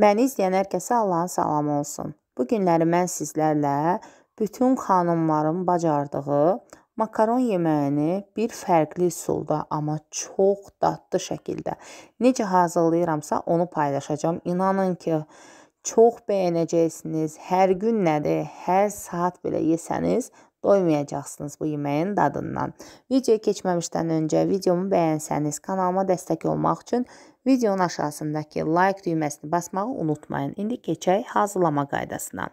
Məni izləyən hər kəsə Allahın salamı olsun. Bu günləri mən sizlərlə bütün xanımların bacardığı makaron yeməyini bir fərqli üsulda, amma çox dadlı şəkildə necə hazırlayıramsa onu paylaşacağam. İnanın ki, çox bəyənəcəksiniz. Hər gün nədir, hər saat belə yesəniz, Doymayacaqsınız bu yeməyin dadından. Videoya keçməmişdən öncə videomu bəyənsəniz, kanalıma dəstək olmaq üçün videonun aşağısındakı like düyməsini basmağı unutmayın. İndi keçək hazırlama qaydasına.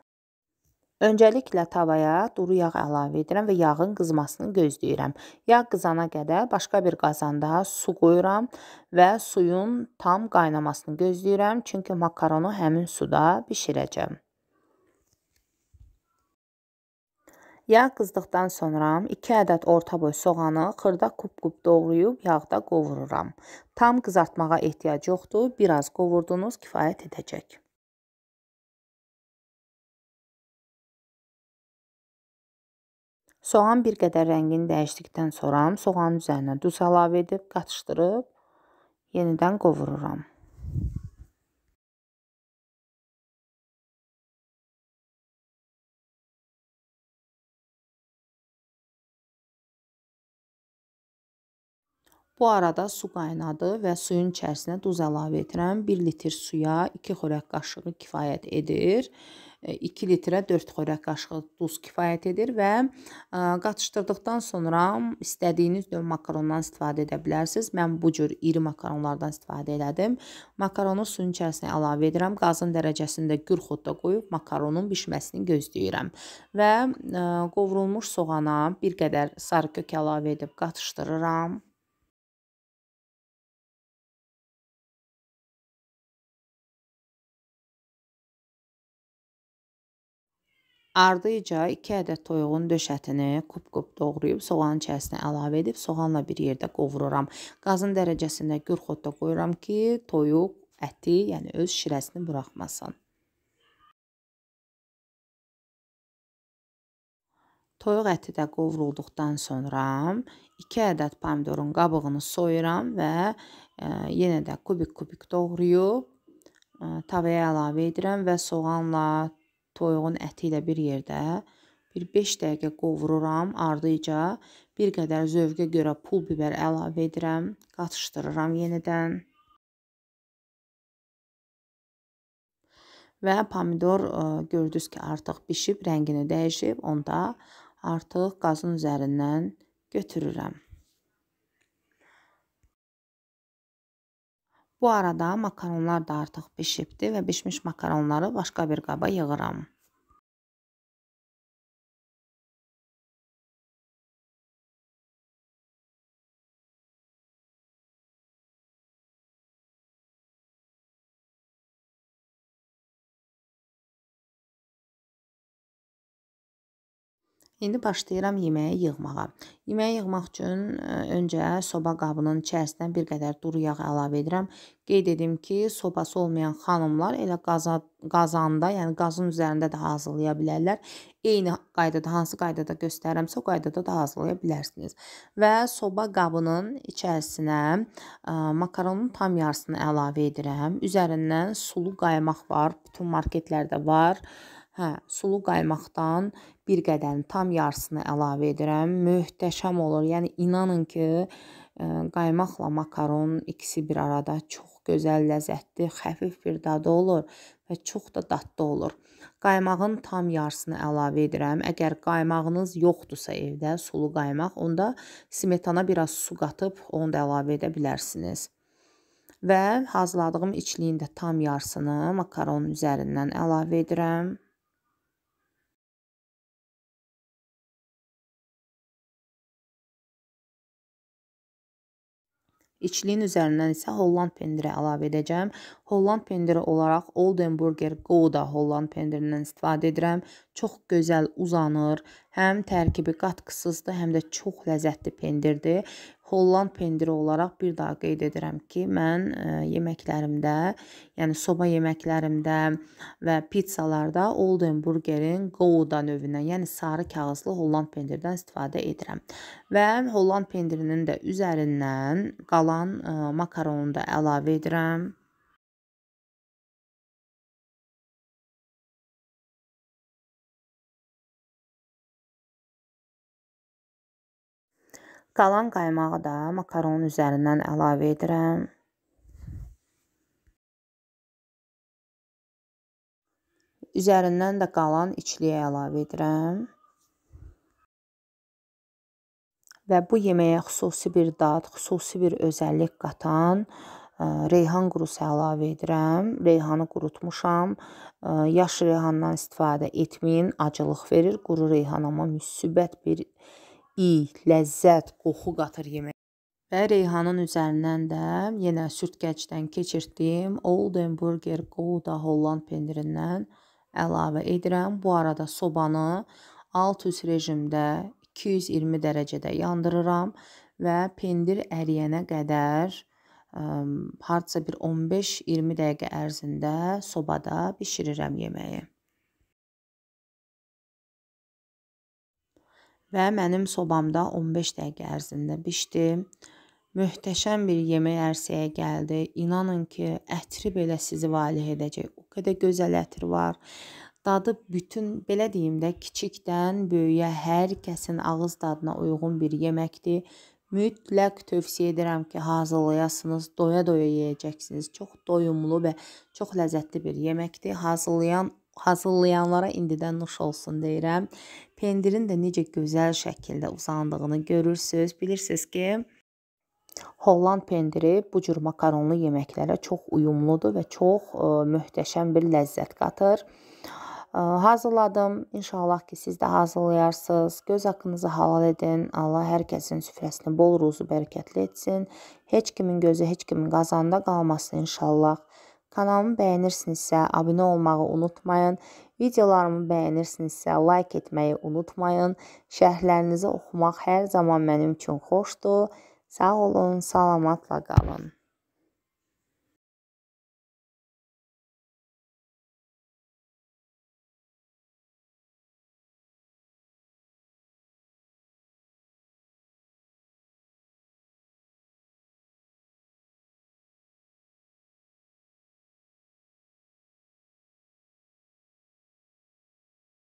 Öncəliklə tavaya duru yağ əlavə edirəm və yağın qızmasını gözləyirəm. Yağ qızana qədər başqa bir qazanda su qoyuram və suyun tam qaynamasını gözləyirəm, çünki makaronu həmin suda bişirəcəm. Yağ qızdıqdan sonra 2 ədəd orta boy soğanı xırda kub-kub doğrayıb yağda qovururam. Tam qızartmağa ehtiyac yoxdur, biraz qovurdunuz kifayət edəcək. Soğan bir qədər rəngini dəyişdikdən sonra soğanın üzərinə duz əlavə edib qatışdırıb yenidən qovururam. Bu arada su qaynadı və suyun içərisinə duz əlavə edirəm. 1 litr suya 2 xörək qaşığı kifayət edir. 2 e, litrə 4 xörək qaşığı duz kifayət edir və e, qatışdırdıqdan sonra istədiyiniz növ makarondan istifadə edə bilərsiniz. Mən bu cür iri makaronlardan istifadə elədim. Makaronu suyun içərisinə əlavə edirəm. Qazın dərəcəsində gür xodda qoyub makaronun bişməsini gözləyirəm. Və e, qovrulmuş soğana bir qədər sarı kök əlavə edib qatışdırıram. Ardıyca 2 ədəd toyuğun döş ətini qub-qub doğrayıb soğanın içərisinə əlavə edib soğanla bir yerdə qovururam. Qazın dərəcəsində gürxotda qoyuram ki, toyuq əti, yəni öz şirəsini buraxmasın. Toyuq əti də qovrulduqdan sonra 2 ədəd pomidorun qabığını soyuram və ə, e, yenə də kubik-kubik doğrayıb e, tavaya əlavə edirəm və soğanla toyuğun əti ilə bir yerdə bir 5 dəqiqə qovururam, ardınca bir qədər zövqə görə pul biber əlavə edirəm, qatışdırıram yenidən. Və pomidor e, gördünüz ki, artıq bişib, rəngini dəyişib, onda artıq qazın üzərindən götürürəm. Bu arada makaronlar da artıq bişibdir və bişmiş makaronları başqa bir qaba yığıram. İndi başlayıram yeməyi yığmağa. Yeməyi yığmaq üçün e, öncə soba qabının içərisinə bir qədər duru yağ əlavə edirəm. Qeyd edim ki, sobası olmayan xanımlar elə qaza, qazanda, yəni qazın üzərində də hazırlaya bilərlər. Eyni qaydada, hansı qaydada göstərirəmsə, o qaydada da hazırlaya bilərsiniz. Və soba qabının içərisinə ə, e, makaronun tam yarısını əlavə edirəm. Üzərindən sulu qaymaq var, bütün marketlərdə var. Ə, Hə, sulu qaymaqdan bir qədərin tam yarısını əlavə edirəm. Möhtəşəm olur. Yəni inanın ki, e, qaymaqla makaron ikisi bir arada çox gözəl, ləzzətli, xəfif bir dadı olur və çox da dadlı olur. Qaymağın tam yarısını əlavə edirəm. Əgər qaymağınız yoxdursa evdə, sulu qaymaq, onda smetana biraz su qatıb onu da əlavə edə bilərsiniz və hazırladığım içliyin də tam yarısını makaronun üzərindən əlavə edirəm. İçliyin üzərindən isə Holland pendiri əlavə edəcəm. Holland pendiri olaraq Oldenburger Gouda Holland pendirindən istifadə edirəm. Çox gözəl uzanır, həm tərkibi qatqısızdır, həm də çox ləzzətli pendirdir. Holland pendiri olaraq bir daha qeyd edirəm ki, mən e, yeməklərimdə, yəni soba yeməklərimdə və pizzalarda Oldenburgerin Gouda növündən, yəni sarı kağızlı Holland pendirdən istifadə edirəm. Və Holland pendirinin də üzərindən qalan e, makaronu da əlavə edirəm. Qalan qaymağı da makaronun üzərindən əlavə edirəm. Üzərindən də qalan içliyə əlavə edirəm. Və bu yeməyə xüsusi bir dad, xüsusi bir özəllik qatan e, reyhan qurusu əlavə edirəm. Reyhanı qurutmuşam. E, yaş reyhandan istifadə etməyin, acılıq verir. Quru reyhan amma müsbət bir iy, ləzzət, qoxu qatır yemək. Və Reyhanın üzərindən də yenə sürtkəcdən keçirdiyim Oldenburger Gouda Holland pendirindən əlavə edirəm. Bu arada sobanı alt üst rejimdə 220 dərəcədə yandırıram və pendir əriyənə qədər ə, hardasa bir 15-20 dəqiqə ərzində sobada bişirirəm yeməyi. və mənim sobamda 15 dəqiqə ərzində bişdi. Möhtəşəm bir yemək ərsəyə gəldi. İnanın ki, ətri belə sizi valeh edəcək. O qədər gözəl ətri var. Dadı bütün, belə deyim də, kiçikdən böyüyə hər kəsin ağız dadına uyğun bir yeməkdir. Mütləq tövsiyə edirəm ki, hazırlayasınız, doya-doya yeyəcəksiniz. Çox doyumlu və çox ləzzətli bir yeməkdir. Hazırlayan Hazırlayanlara indidən nuş olsun deyirəm. Pendirin də necə gözəl şəkildə uzandığını görürsüz. Bilirsiniz ki, Holland pendiri bu cür makaronlu yeməklərə çox uyumludur və çox ə, e, möhtəşəm bir ləzzət qatır. Ə, e, hazırladım. İnşallah ki, siz də hazırlayarsınız. Göz haqqınızı halal edin. Allah hər kəsin süfrəsini bol ruzu bərəkətli etsin. Heç kimin gözü heç kimin qazanda qalmasın inşallah. Kanalımı bəyənirsinizsə, abunə olmağı unutmayın. Videolarımı bəyənirsinizsə, like etməyi unutmayın. Şərhlərinizi oxumaq hər zaman mənim üçün xoşdur. Sağ olun, salamatla qalın.